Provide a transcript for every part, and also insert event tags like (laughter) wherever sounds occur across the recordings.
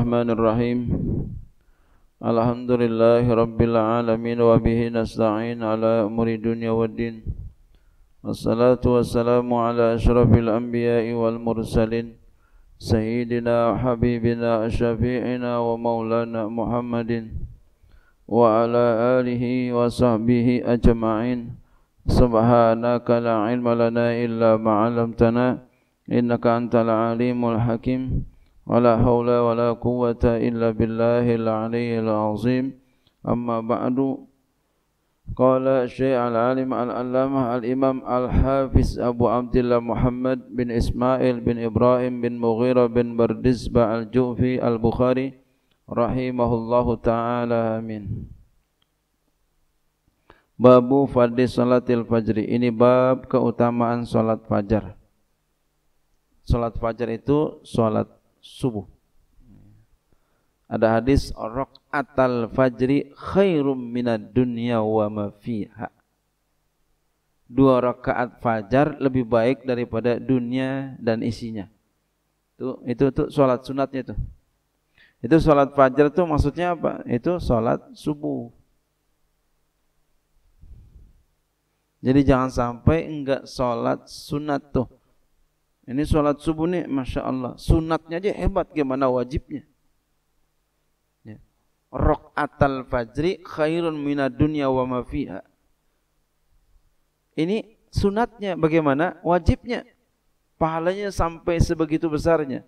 Bismillahirrahmanirrahim. Alhamdulillahirabbil alamin ala umuri dunya wassalamu ala asyrafil anbiya'i wal mursalin sayyidina habibina syafi'ina wa maulana Muhammadin wa ala alihi wa ajma'in. Subhanaka la ilma lana illa ma 'allamtana innaka antal hakim. ولا حول ولا قوة إلا بالله العلي العظيم أما بعد قال الشيخ العالم العلامة الإمام الحافظ أبو عبد الله محمد بن إسماعيل بن إبراهيم بن مغيرة بن بردسبة الجوفي البخاري رحمه الله تعالى آمين Babu Fadli Salatil Fajri Ini bab keutamaan Salat Fajar Salat Fajar itu Salat subuh. Ada hadis atal fajri khairum minad dunya wa ma fiha. Dua rakaat fajar lebih baik daripada dunia dan isinya. Itu itu tuh salat sunatnya itu. Itu salat fajar tuh maksudnya apa? Itu salat subuh. Jadi jangan sampai enggak salat sunat tuh. Ini sholat subuh nih, masya Allah, sunatnya aja hebat gimana wajibnya. Ya. atal fajri khairun mina dunya wa ma Ini sunatnya bagaimana? Wajibnya. Pahalanya sampai sebegitu besarnya.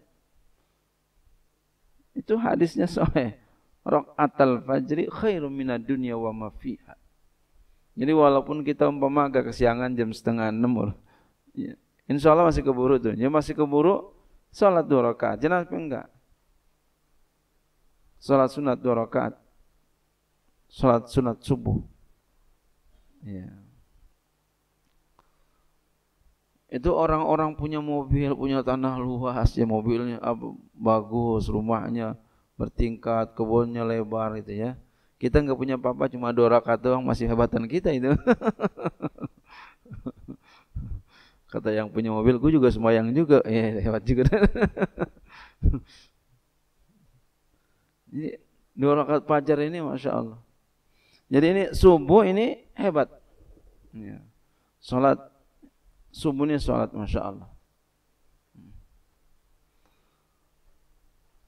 Itu hadisnya Rok atal fajri Khairun mina dunya wa ma Jadi walaupun kita umpama agak kesiangan jam setengah enam, ya, Insya Allah masih keburu tuh. Ya masih keburu, sholat dua rakaat. Jenazah enggak. Sholat sunat dua rakaat. Sholat sunat subuh. Ya. Itu orang-orang punya mobil, punya tanah luas, ya mobilnya ah, bagus, rumahnya bertingkat, kebunnya lebar gitu ya. Kita nggak punya apa-apa, cuma dua rakaat doang masih hebatan kita itu. (laughs) kata yang punya mobil gue juga semayang juga ya lewat juga jadi dua rakaat pajar ini masya Allah jadi ini subuh ini hebat ya. sholat subuh ini sholat masya Allah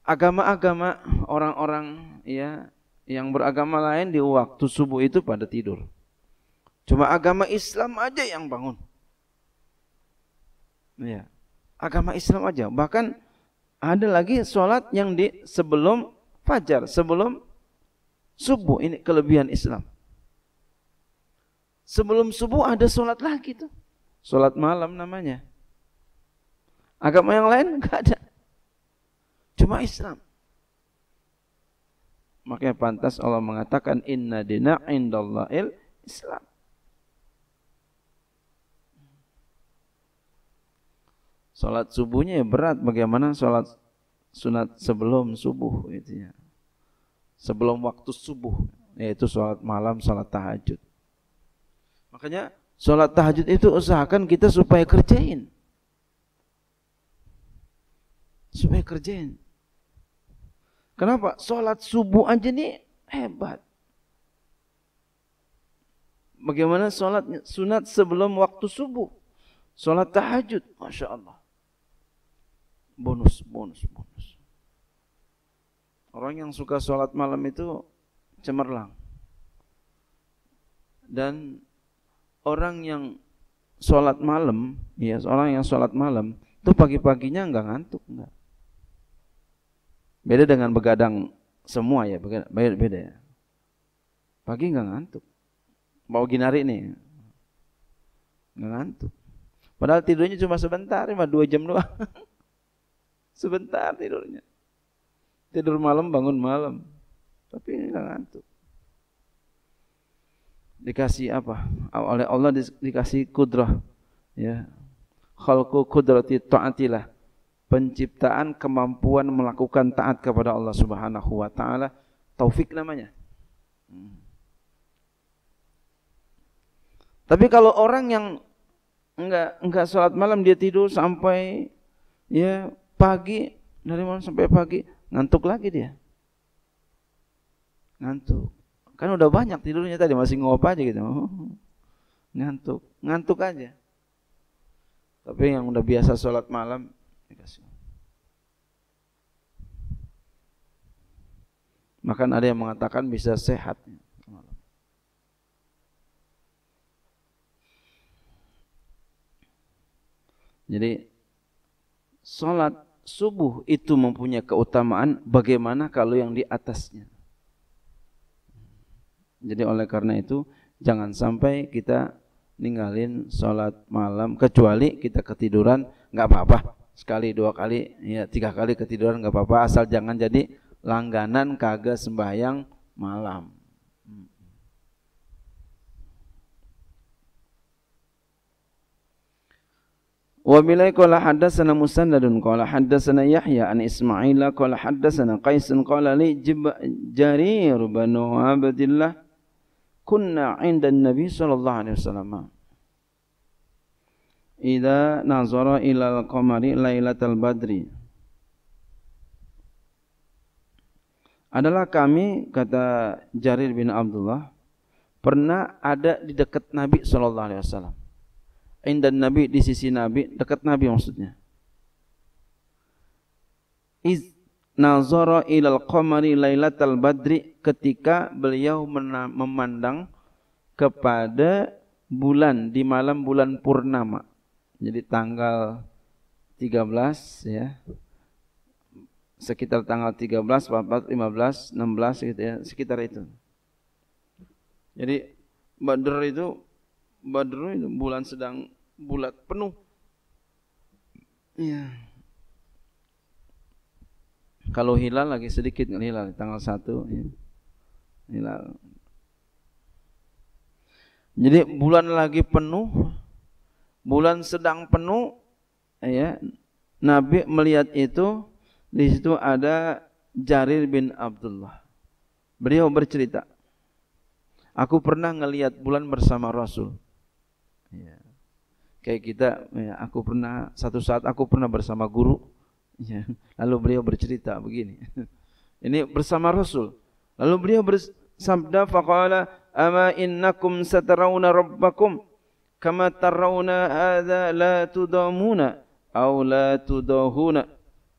agama-agama orang-orang ya yang beragama lain di waktu subuh itu pada tidur. Cuma agama Islam aja yang bangun. Ya. Agama Islam aja. Bahkan ada lagi sholat yang di sebelum fajar, sebelum subuh. Ini kelebihan Islam. Sebelum subuh ada sholat lagi tuh. Sholat malam namanya. Agama yang lain enggak (laughs) ada. Cuma Islam. Makanya pantas Allah mengatakan inna dina indallahil Islam. Sholat subuhnya ya berat bagaimana sholat sunat sebelum subuh intinya. Gitu sebelum waktu subuh yaitu sholat malam, sholat tahajud. Makanya sholat tahajud itu usahakan kita supaya kerjain. Supaya kerjain. Kenapa? Sholat subuh aja nih hebat. Bagaimana sholat sunat sebelum waktu subuh? Sholat tahajud, Masya Allah bonus, bonus, bonus. Orang yang suka sholat malam itu cemerlang. Dan orang yang sholat malam, ya orang yang sholat malam, itu pagi-paginya nggak ngantuk, enggak. Beda dengan begadang semua ya, beda, beda ya. Pagi nggak ngantuk. Mau ginari nih, nggak ngantuk. Padahal tidurnya cuma sebentar, cuma dua jam doang. (laughs) Sebentar tidurnya. Tidur malam bangun malam. Tapi ini enggak ngantuk. Dikasih apa? Oleh Allah dikasih kudrah. Ya. Khalku kudrati ta'atilah. Penciptaan kemampuan melakukan taat kepada Allah Subhanahu wa taala. Taufik namanya. Hmm. Tapi kalau orang yang enggak enggak sholat malam dia tidur sampai ya pagi dari malam sampai pagi ngantuk lagi dia ngantuk kan udah banyak tidurnya tadi masih ngop aja gitu (laughs) ngantuk ngantuk aja tapi yang udah biasa sholat malam dikasih ada yang mengatakan bisa sehat. Jadi Salat subuh itu mempunyai keutamaan bagaimana kalau yang di atasnya. Jadi oleh karena itu jangan sampai kita ninggalin sholat malam kecuali kita ketiduran nggak apa-apa sekali dua kali ya tiga kali ketiduran nggak apa-apa asal jangan jadi langganan kagak sembahyang malam. Hmm. Wa bilai qala haddatsana Musannadun qala haddatsana Yahya an Ismail qala haddatsana Qais qala li Jarir bin Abdullah kunna 'inda an-nabi sallallahu alaihi wasallam Idza nazara ila al-qamari lailatal badri Adalah kami kata Jarir bin Abdullah pernah ada di dekat Nabi sallallahu alaihi wasallam indan Nabi di sisi Nabi, dekat Nabi maksudnya. Iz nazara ilal qamari lailatal badri ketika beliau memandang kepada bulan di malam bulan purnama. Jadi tanggal 13 ya. Sekitar tanggal 13, 14, 15, 16 gitu ya, sekitar itu. Jadi Badr itu Badr itu bulan sedang bulat penuh. Ya. Kalau hilal lagi sedikit hilal tanggal 1 ya. Hilal. Jadi bulan lagi penuh, bulan sedang penuh ya. Nabi melihat itu di situ ada Jarir bin Abdullah. Beliau bercerita, aku pernah ngelihat bulan bersama Rasul. Ya kayak kita ya, aku pernah satu saat aku pernah bersama guru ya, lalu beliau bercerita begini (laughs) ini bersama Rasul lalu beliau bersabda faqala ama innakum satarawna rabbakum kama tarawna hadha la tudamuna aw la tudahuna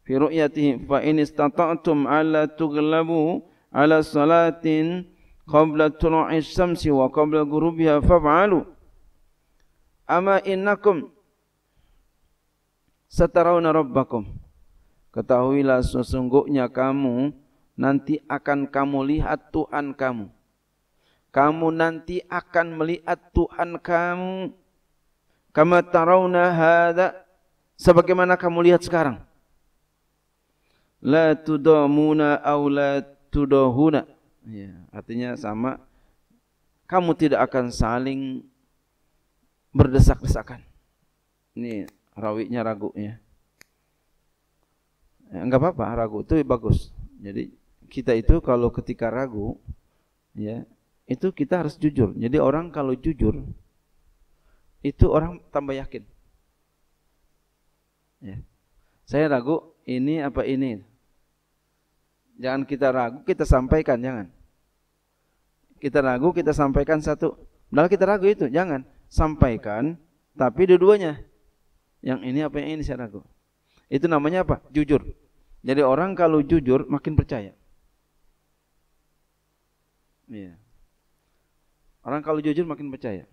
fi ru'yatihi fa in istata'tum alla tughlabu ala salatin qabla tulu'i syamsi wa qabla ghurubiha faf'alu ama innakum satarawna rabbakum ketahuilah sesungguhnya kamu nanti akan kamu lihat Tuhan kamu kamu nanti akan melihat Tuhan kamu kama tarawna hadha. sebagaimana kamu lihat sekarang la tudamuna au la tudahuna ya artinya sama kamu tidak akan saling berdesak-desakan. Ini rawinya ragu Ya, enggak apa-apa, ragu itu bagus. Jadi kita itu kalau ketika ragu ya, itu kita harus jujur. Jadi orang kalau jujur itu orang tambah yakin. Ya. Saya ragu ini apa ini. Jangan kita ragu, kita sampaikan jangan. Kita ragu, kita sampaikan satu. malah kita ragu itu, jangan sampaikan, tapi dua-duanya. Yang ini apa yang ini saya ragu. Itu namanya apa? Jujur. Jadi orang kalau jujur makin percaya. Iya. Orang kalau jujur makin percaya.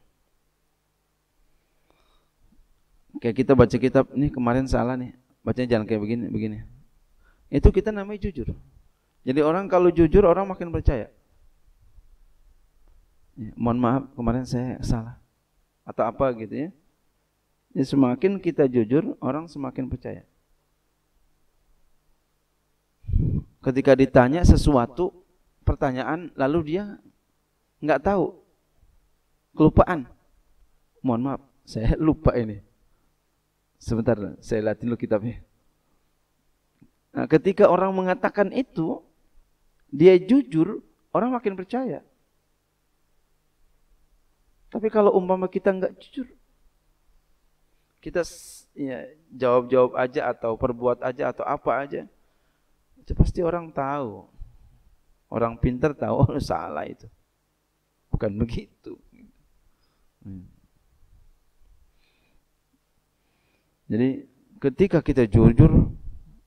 Kayak kita baca kitab, nih kemarin salah nih. Bacanya jangan kayak begini, begini. Itu kita namanya jujur. Jadi orang kalau jujur orang makin percaya. Ya, mohon maaf kemarin saya salah atau apa gitu ya. ya. semakin kita jujur, orang semakin percaya. Ketika ditanya sesuatu pertanyaan, lalu dia nggak tahu, kelupaan. Mohon maaf, saya (laughs) lupa ini. Sebentar, saya lihat dulu kitabnya. Nah, ketika orang mengatakan itu, dia jujur, orang makin percaya. Tapi kalau umpama kita nggak jujur, kita ya, jawab-jawab aja atau perbuat aja atau apa aja, itu pasti orang tahu. Orang pintar tahu oh, (laughs) salah itu. Bukan begitu. Hmm. Jadi ketika kita jujur,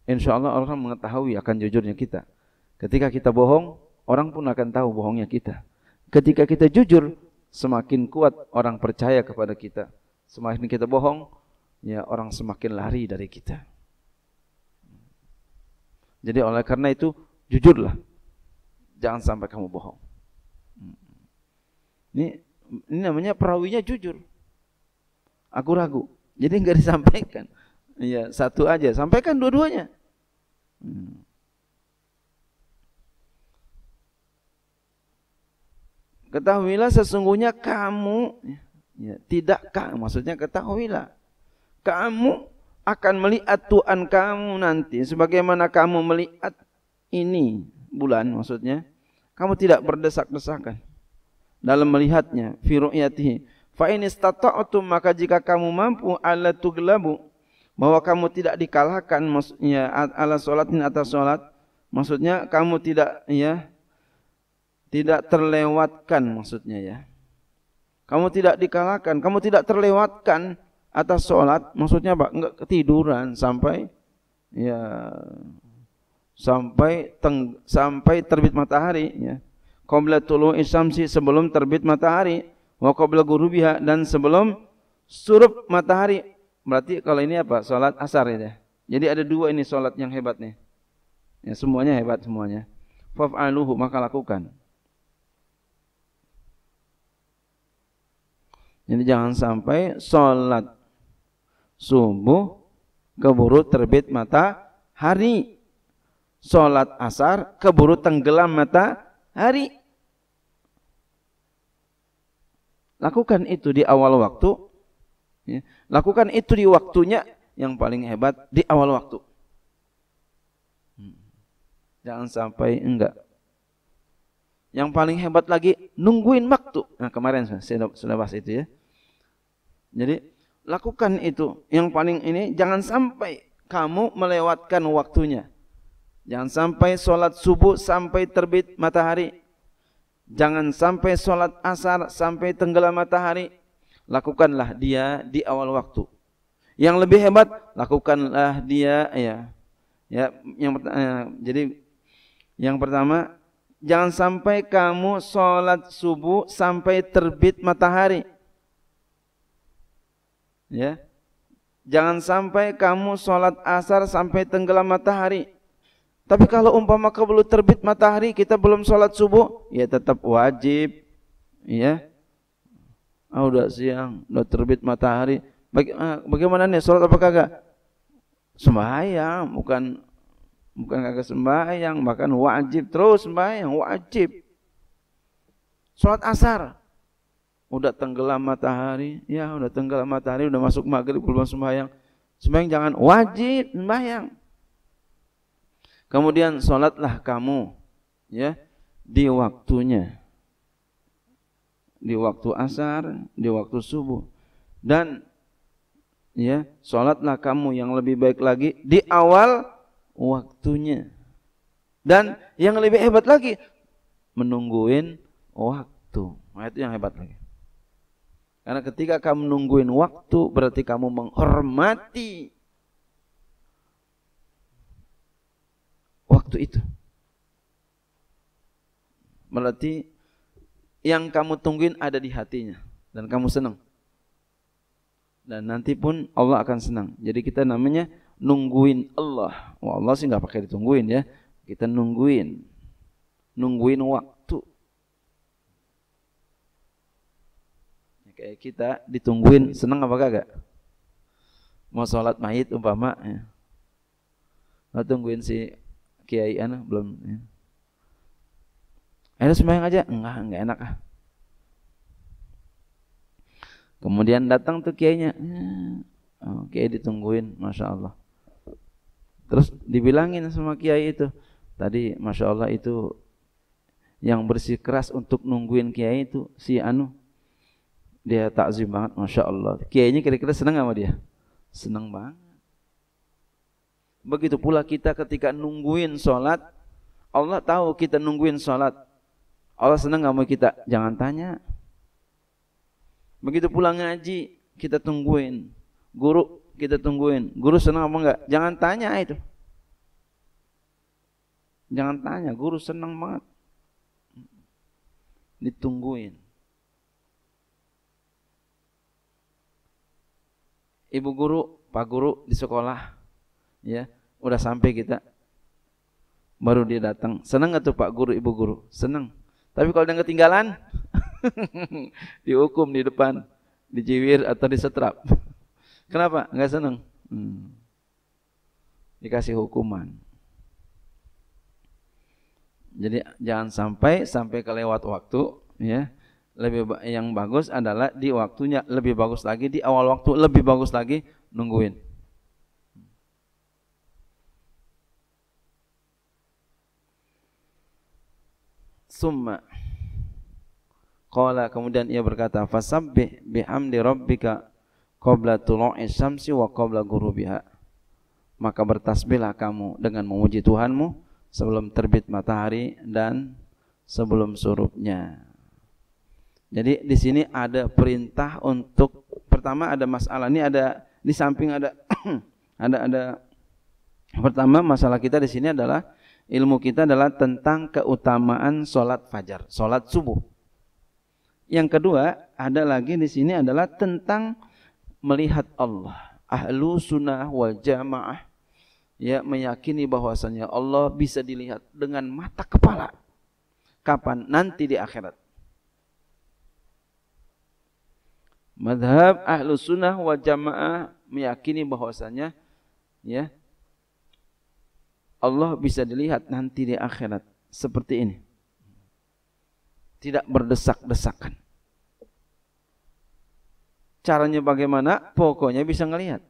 insya Allah orang mengetahui akan jujurnya kita. Ketika kita bohong, orang pun akan tahu bohongnya kita. Ketika kita jujur, semakin kuat orang percaya kepada kita. Semakin kita bohong, ya orang semakin lari dari kita. Jadi oleh karena itu jujurlah. Jangan sampai kamu bohong. Ini ini namanya perawinya jujur. Aku ragu. Jadi enggak disampaikan. Ya, satu aja, sampaikan dua-duanya. Hmm. Ketahuilah sesungguhnya kamu ya, tidak kamu maksudnya ketahuilah kamu akan melihat Tuhan kamu nanti sebagaimana kamu melihat ini bulan maksudnya kamu tidak berdesak-desakan dalam melihatnya fi fa in otum maka jika kamu mampu ala gelabu bahwa kamu tidak dikalahkan maksudnya ala salatin atas salat maksudnya kamu tidak ya tidak terlewatkan maksudnya ya. Kamu tidak dikalahkan, kamu tidak terlewatkan atas sholat, maksudnya apa? Enggak ketiduran sampai ya sampai teng, sampai terbit matahari ya. Qabla tulu syamsi sebelum terbit matahari wa qabla ghurubiha dan sebelum surup matahari. Berarti kalau ini apa? solat asar ya. Jadi ada dua ini solat yang hebat nih. Ya semuanya hebat semuanya. Fa'aluhu maka lakukan. Jadi jangan sampai sholat subuh keburu terbit mata hari, Sholat asar keburu tenggelam mata hari. Lakukan itu di awal waktu. Ya, lakukan itu di waktunya yang paling hebat di awal waktu. Jangan sampai enggak. Yang paling hebat lagi nungguin waktu. Nah kemarin sudah, sudah bahas itu ya jadi lakukan itu yang paling ini jangan sampai kamu melewatkan waktunya. Jangan sampai sholat subuh sampai terbit matahari. Jangan sampai sholat asar sampai tenggelam matahari. Lakukanlah dia di awal waktu. Yang lebih hebat, lakukanlah dia ya. Ya, yang pertama ya, jadi yang pertama, jangan sampai kamu sholat subuh sampai terbit matahari. Ya. Jangan sampai kamu sholat asar sampai tenggelam matahari. Tapi kalau umpama belum terbit matahari, kita belum sholat subuh, ya tetap wajib. Ya. Ah, oh, udah siang, udah terbit matahari. Ah, bagaimana nih sholat apa kagak? Sembahyang, bukan bukan kagak sembahyang, bahkan wajib terus sembahyang, wajib. Sholat asar, udah tenggelam matahari, ya udah tenggelam matahari, udah masuk maghrib belum sembahyang. Sembahyang jangan wajib sembahyang. Kemudian sholatlah kamu ya di waktunya. Di waktu asar, di waktu subuh. Dan ya, sholatlah kamu yang lebih baik lagi di awal waktunya. Dan yang lebih hebat lagi menungguin waktu. Nah, itu yang hebat lagi. Karena ketika kamu nungguin waktu berarti kamu menghormati waktu itu. Berarti yang kamu tungguin ada di hatinya dan kamu senang. Dan nanti pun Allah akan senang. Jadi kita namanya nungguin Allah. Wah Allah sih nggak pakai ditungguin ya. Kita nungguin, nungguin waktu. kayak kita ditungguin seneng apa kagak? Mau sholat mayit umpama ya. tungguin si kiai anak belum ya. Ayo sembahyang aja. Enggak, enggak enak ah. Kemudian datang tuh kiainya. Ya, oh, kiai ditungguin, Masya Allah. Terus dibilangin sama kiai itu. Tadi Masya Allah itu yang bersikeras untuk nungguin kiai itu si Anu dia takzim banget, Masya Allah. Kiainya kira-kira senang sama dia? Senang banget. Begitu pula kita ketika nungguin sholat, Allah tahu kita nungguin sholat. Allah senang sama kita? Jangan tanya. Begitu pula ngaji, kita tungguin. Guru, kita tungguin. Guru senang apa enggak? Jangan tanya itu. Jangan tanya, guru senang banget. Ditungguin. ibu guru, pak guru di sekolah, ya udah sampai kita, baru dia datang. Senang nggak tuh pak guru, ibu guru? Senang. Tapi kalau yang ketinggalan, (laughs) dihukum di depan, dijiwir atau disetrap. (laughs) Kenapa? Nggak senang. Hmm. Dikasih hukuman. Jadi jangan sampai sampai kelewat waktu, ya lebih ba yang bagus adalah di waktunya lebih bagus lagi di awal waktu lebih bagus lagi nungguin summa qala kemudian ia berkata fasabbih bihamdi rabbika qabla tulu'i syamsi wa qabla ghurubiha maka bertasbihlah kamu dengan memuji Tuhanmu sebelum terbit matahari dan sebelum surupnya jadi di sini ada perintah untuk pertama ada masalah ini ada di samping ada (clears throat) ada ada pertama masalah kita di sini adalah ilmu kita adalah tentang keutamaan sholat fajar, sholat subuh. Yang kedua ada lagi di sini adalah tentang melihat Allah. Ahlu sunnah wal jamaah ya meyakini bahwasanya Allah bisa dilihat dengan mata kepala. Kapan? Nanti di akhirat Madhab ahlu sunnah wa jamaah meyakini bahwasanya ya Allah bisa dilihat nanti di akhirat seperti ini. Tidak berdesak-desakan. Caranya bagaimana? Pokoknya bisa ngelihat.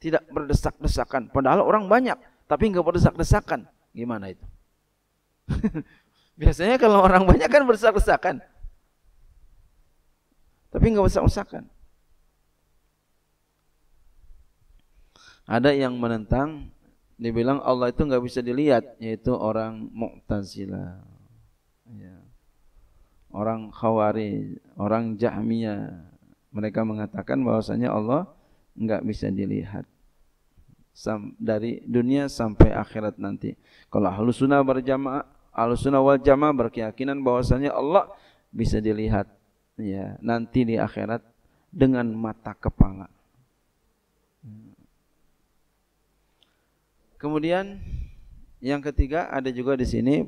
Tidak berdesak-desakan. Padahal orang banyak, tapi nggak berdesak-desakan. Gimana itu? (laughs) Biasanya kalau orang banyak kan berdesak-desakan. Tapi nggak usah usahakan. Ada yang menentang, dibilang Allah itu nggak bisa dilihat, yaitu orang Mu'tazilah, ya. orang Khawari, orang Jahmiyah. Mereka mengatakan bahwasanya Allah nggak bisa dilihat Sam, dari dunia sampai akhirat nanti. Kalau ahlu sunnah berjamaah, ahlu wal jamaah berkeyakinan bahwasanya Allah bisa dilihat ya nanti di akhirat dengan mata kepala. Kemudian yang ketiga ada juga di sini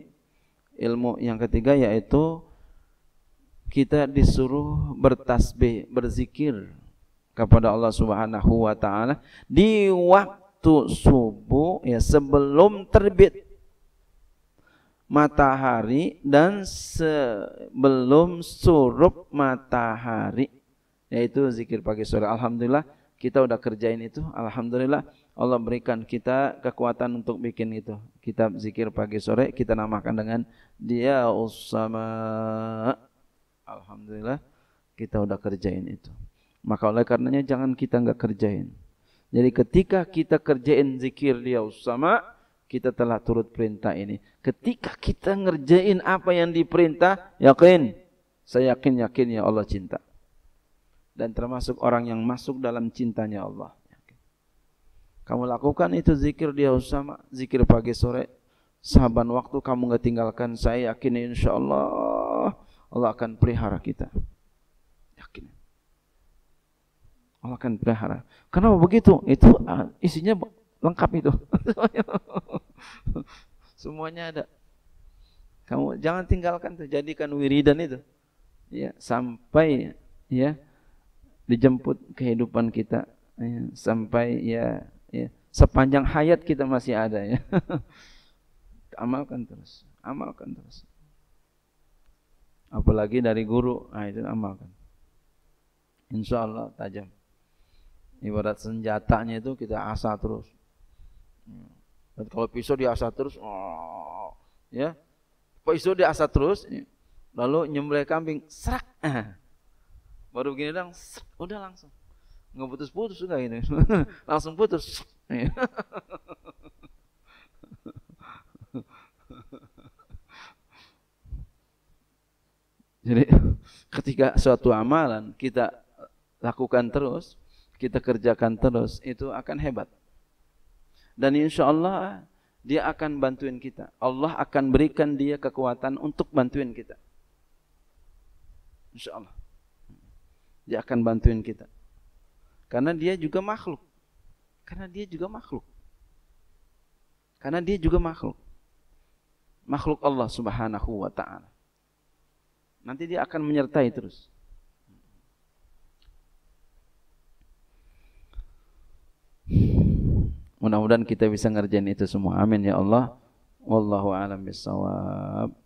ilmu yang ketiga yaitu kita disuruh bertasbih, berzikir kepada Allah Subhanahu wa taala di waktu subuh ya sebelum terbit matahari dan sebelum surup matahari yaitu zikir pagi sore alhamdulillah kita udah kerjain itu alhamdulillah Allah berikan kita kekuatan untuk bikin itu Kita zikir pagi sore kita namakan dengan dia usama alhamdulillah kita udah kerjain itu maka oleh karenanya jangan kita nggak kerjain jadi ketika kita kerjain zikir dia usama kita telah turut perintah ini. Ketika kita ngerjain apa yang diperintah, yakin. Saya yakin-yakin ya Allah cinta. Dan termasuk orang yang masuk dalam cintanya Allah. Kamu lakukan itu zikir dia usama, zikir pagi sore. Saban waktu kamu nggak tinggalkan, saya yakin insya Allah Allah akan pelihara kita. Yakin. Allah akan pelihara. Kenapa begitu? Itu ah, isinya lengkap itu. (laughs) Semuanya ada. Kamu jangan tinggalkan tuh, jadikan wiridan itu. Ya, sampai ya dijemput kehidupan kita ya, sampai ya ya sepanjang hayat kita masih ada ya. (laughs) amalkan terus, amalkan terus. Apalagi dari guru, nah itu amalkan. Insya Allah tajam. Ibarat senjatanya itu kita asah terus. Dan kalau pisau diasah terus, oh, ya. Pisau diasah terus, lalu nyembelih kambing, serak. (laughs) Baru begini dong, udah langsung. Nggak putus-putus juga gitu. (laughs) ini. langsung putus. (laughs) Jadi ketika suatu amalan kita lakukan terus, kita kerjakan terus, itu akan hebat. Dan insya Allah dia akan bantuin kita. Allah akan berikan dia kekuatan untuk bantuin kita. Insya Allah. Dia akan bantuin kita. Karena dia juga makhluk. Karena dia juga makhluk. Karena dia juga makhluk. Makhluk Allah subhanahu wa ta'ala. Nanti dia akan menyertai terus. Mudah-mudahan kita bisa ngerjain itu semua. Amin ya Allah. Wallahu a'lam